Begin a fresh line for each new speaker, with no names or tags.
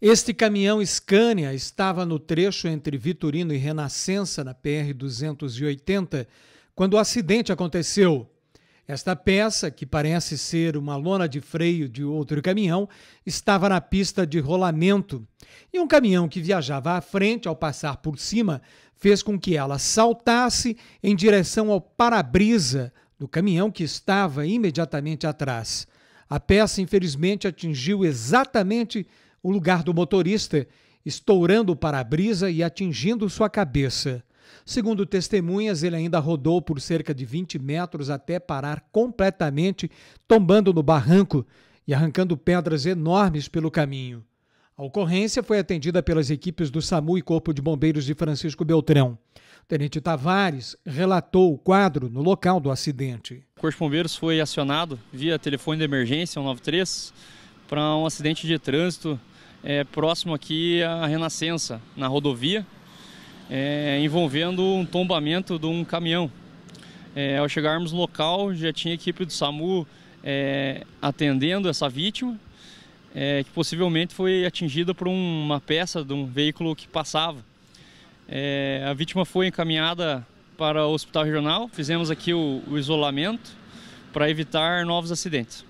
Este caminhão Scania estava no trecho entre Vitorino e Renascença, na PR-280, quando o acidente aconteceu. Esta peça, que parece ser uma lona de freio de outro caminhão, estava na pista de rolamento. E um caminhão que viajava à frente, ao passar por cima, fez com que ela saltasse em direção ao para-brisa do caminhão que estava imediatamente atrás. A peça, infelizmente, atingiu exatamente o lugar do motorista, estourando o para-brisa e atingindo sua cabeça. Segundo testemunhas, ele ainda rodou por cerca de 20 metros até parar completamente, tombando no barranco e arrancando pedras enormes pelo caminho. A ocorrência foi atendida pelas equipes do SAMU e Corpo de Bombeiros de Francisco Beltrão. tenente Tavares relatou o quadro no local do acidente.
O Corpo de Bombeiros foi acionado via telefone de emergência 193 para um acidente de trânsito é, próximo aqui à Renascença, na rodovia, é, envolvendo um tombamento de um caminhão. É, ao chegarmos no local, já tinha equipe do SAMU é, atendendo essa vítima, é, que possivelmente foi atingida por uma peça de um veículo que passava. É, a vítima foi encaminhada para o hospital regional, fizemos aqui o, o isolamento para evitar novos acidentes.